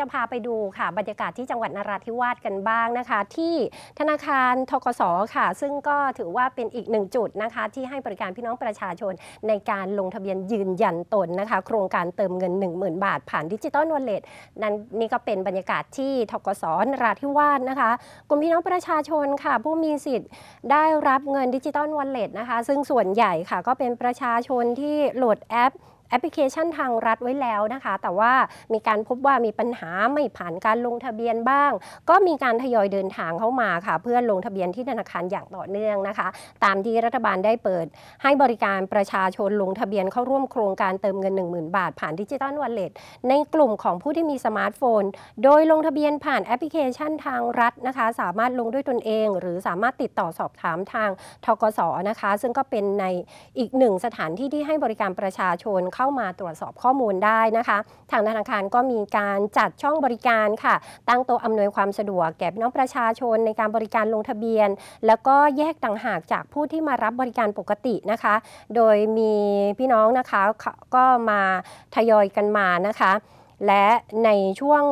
จะพาไปดูค่ะบรรยากาศที่จังหวัดนราธิวาสกันบ้างนะคะ ที่ธนาคารทกศค่ะ ซึ่งก็ถือว่าเป็นอีกหนึ่งจุดนะคะ ที่ให้บริการพี่น้องประชาชน ในการลงทะเบียนยืนยันตนนะคะ โครงการเติมเงิน 10,000 บาทผ่านดิจิตอลวอลเล็ตนั้นนี่ก็เป็นบรรยากาศที่ทกศนราธิวาสนะคะ กลุ่มพี่น้องประชาชนค่ะ ผู้มีสิทธิ์ได้รับเงินดิจิตอลวอลเล็ตนะคะซึ่งส่วนใหญ่ค่ะก็เป็นประชาชนที่โหลดแอปแอปพลิเคชันทางรัฐไว้แล้วนะคะ แต่ว่ามีการพบว่ามีปัญหา ไม่ผ่านการลงทะเบียนบ้าง ก็มีการทยอยเดินทางเข้ามาค่ะ เพื่อลงทะเบียนที่ธนาคารอย่างต่อเนื่องนะคะ ตามที่รัฐบาลได้เปิดให้บริการประชาชนลงทะเบียนเข้าร่วมโครงการเติมเงิน 10,000บาท ผ่านดิจิตอลวอลเล็ตในกลุ่มของผู้ที่มีสมาร์ทโฟน โดยลงทะเบียนผ่านแอปพลิเคชันทางรัฐนะคะ สามารถลงด้วยตนเอง หรือสามารถติดต่อสอบถามทางทกศนะคะ ซึ่งก็เป็นในอีกหนึ่งสถานที่ที่ให้บริการประชาชนเข้าเข้ามาตรวจสอบข้อมูลได้นะคะ ทางธนาคารก็มีการจัดช่องบริการค่ะ ตั้งโต๊ะอำนวยความสะดวก แก่พี่น้องประชาชนในการบริการลงทะเบียน แล้วก็แยกต่างหากจากผู้ที่มารับบริการปกตินะคะ โดยมีพี่น้องนะคะ ก็มาทยอยกันมานะคะและในช่วง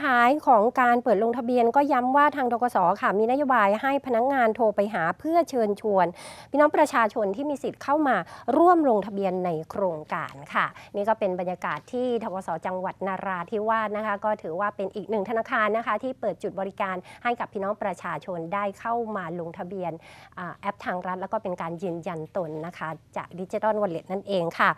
ท้าย ๆ ของการเปิดลงทะเบียน ก็ย้ำว่าทางทกศค่ะ มีนโยบายให้พนักงงานโทรไปหาเพื่อเชิญชวน พี่น้องประชาชนที่มีสิทธิ์เข้ามาร่วมลงทะเบียนในโครงการค่ะ นี่ก็เป็นบรรยากาศที่ทกศจังหวัดนาราธิวาสนะคะก็ถือว่าเป็นอีกหนึ่งธนาคารนะคะ ที่เปิดจุดบริการให้กับพี่น้องประชาชนได้เข้ามาลงทะเบียนแอปทางรัฐแล้วก็เป็นการยืนยันตนนะคะจากดิจิทัลวอลเล็ตนั่นเองค่ะ